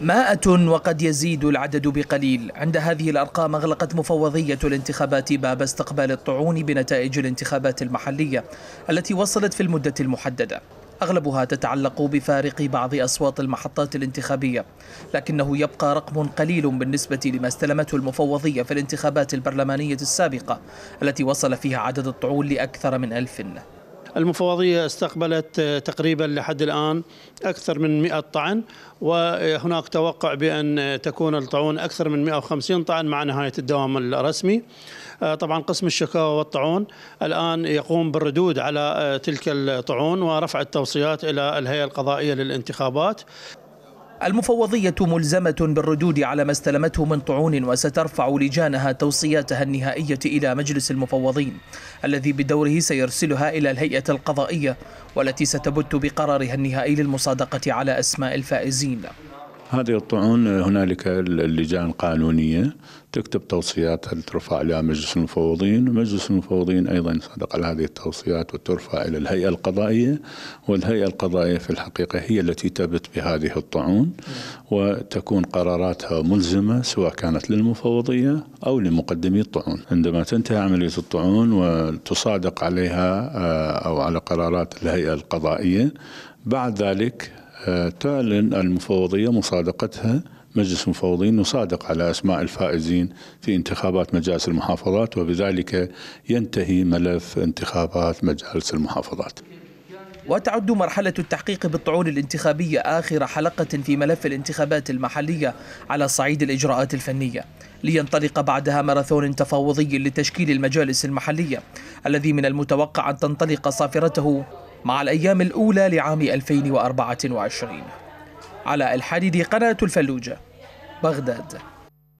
مائة وقد يزيد العدد بقليل عند هذه الأرقام أغلقت مفوضية الانتخابات باب استقبال الطعون بنتائج الانتخابات المحلية التي وصلت في المدة المحددة أغلبها تتعلق بفارق بعض أصوات المحطات الانتخابية لكنه يبقى رقم قليل بالنسبة لما استلمته المفوضية في الانتخابات البرلمانية السابقة التي وصل فيها عدد الطعون لأكثر من ألف المفوضية استقبلت آه، تقريبا لحد الآن أكثر من 100 طعن وهناك توقع بأن آه، تكون الطعون أكثر من 150 طعن مع نهاية الدوام الرسمي آه، طبعا قسم الشكاوى والطعون الآن يقوم بالردود على تلك الطعون ورفع التوصيات إلى الهيئة القضائية للانتخابات المفوضية ملزمة بالردود على ما استلمته من طعون وسترفع لجانها توصياتها النهائية إلى مجلس المفوضين الذي بدوره سيرسلها إلى الهيئة القضائية والتي ستبت بقرارها النهائي للمصادقة على أسماء الفائزين هذه الطعون هنالك اللجان القانونية تكتب توصيات هل ترفع إلى مجلس المفوضين مجلس المفوضين أيضا صادق على هذه التوصيات وترفع إلى الهيئة القضائية والهيئة القضائية في الحقيقة هي التي تبت بهذه الطعون وتكون قراراتها ملزمة سواء كانت للمفوضية أو لمقدمي الطعون عندما تنتهي عملية الطعون وتصادق عليها آه، أو على قرارات الهيئة القضائية بعد ذلك آه، تعلن المفوضية مصادقتها مجلس المفوضين يصادق على أسماء الفائزين في انتخابات مجالس المحافظات وبذلك ينتهي ملف انتخابات مجالس المحافظات وتعد مرحلة التحقيق بالطعون الانتخابية آخر حلقة في ملف الانتخابات المحلية على صعيد الإجراءات الفنية لينطلق بعدها ماراثون تفاوضي لتشكيل المجالس المحلية الذي من المتوقع أن تنطلق صافرته مع الأيام الأولى لعام 2024 على الحديد قناة الفلوجة بغداد